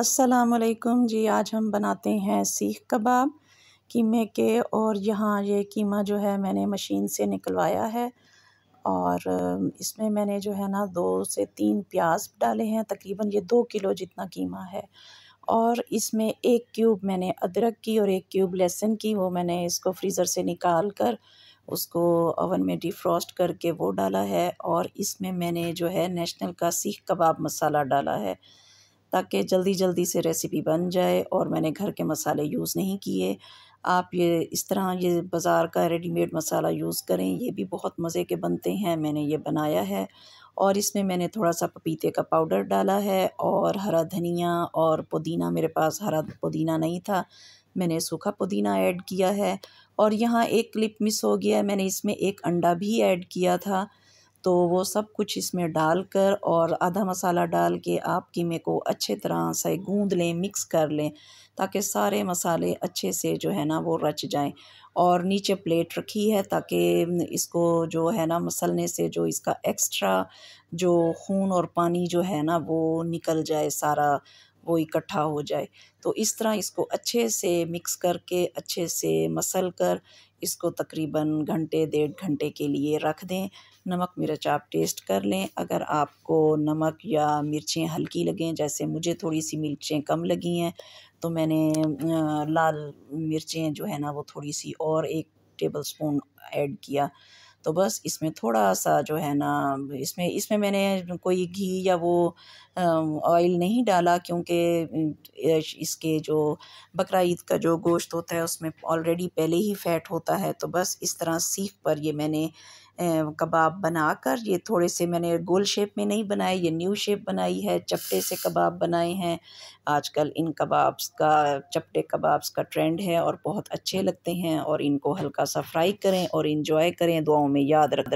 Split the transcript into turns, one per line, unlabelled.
असलकुम जी आज हम बनाते हैं सीख कबाब कीमे के और यहाँ ये कीमा जो है मैंने मशीन से निकलवाया है और इसमें मैंने जो है ना दो से तीन प्याज डाले हैं तकरीबन ये दो किलो जितना कीमा है और इसमें एक क्यूब मैंने अदरक की और एक क्यूब लहसुन की वो मैंने इसको फ्रीज़र से निकाल कर उसको ओवन में डिफ्रॉस्ट करके वो डाला है और इसमें मैंने जो है नेशनल का सीख कबाब मसाला डाला है ताकि जल्दी जल्दी से रेसिपी बन जाए और मैंने घर के मसाले यूज़ नहीं किए आप ये इस तरह ये बाज़ार का रेडीमेड मसाला यूज़ करें ये भी बहुत मज़े के बनते हैं मैंने ये बनाया है और इसमें मैंने थोड़ा सा पपीते का पाउडर डाला है और हरा धनिया और पुदीना मेरे पास हरा पुदीना नहीं था मैंने सूखा पुदीना ऐड किया है और यहाँ एक क्लिप मिस हो गया मैंने इसमें एक अंडा भी ऐड किया था तो वो सब कुछ इसमें डालकर और आधा मसाला डाल के आप कीमे को अच्छे तरह से गूंद लें मिक्स कर लें ताकि सारे मसाले अच्छे से जो है ना वो रच जाएं और नीचे प्लेट रखी है ताकि इसको जो है ना मसलने से जो इसका एक्स्ट्रा जो खून और पानी जो है ना वो निकल जाए सारा वो इकट्ठा हो जाए तो इस तरह इसको अच्छे से मिक्स करके अच्छे से मसल कर इसको तकरीबन घंटे डेढ़ घंटे के लिए रख दें नमक मिर्च आप टेस्ट कर लें अगर आपको नमक या मिर्चें हल्की लगें जैसे मुझे थोड़ी सी मिर्चें कम लगी हैं तो मैंने लाल मिर्चें जो है ना वो थोड़ी सी और एक टेबल स्पून ऐड किया तो बस इसमें थोड़ा सा जो है ना इसमें इसमें मैंने कोई घी या वो ऑयल नहीं डाला क्योंकि इसके जो बकरा ईद का जो गोश्त होता है उसमें ऑलरेडी पहले ही फ़ैट होता है तो बस इस तरह सीख पर ये मैंने कबाब बनाकर ये थोड़े से मैंने गोल शेप में नहीं बनाए ये न्यू शेप बनाई है चपटे से कबाब बनाए हैं आजकल इन कबाब्स का चपटे कबाब्स का ट्रेंड है और बहुत अच्छे लगते हैं और इनको हल्का सा फ्राई करें और इन्जॉय करें दुआओं में याद रख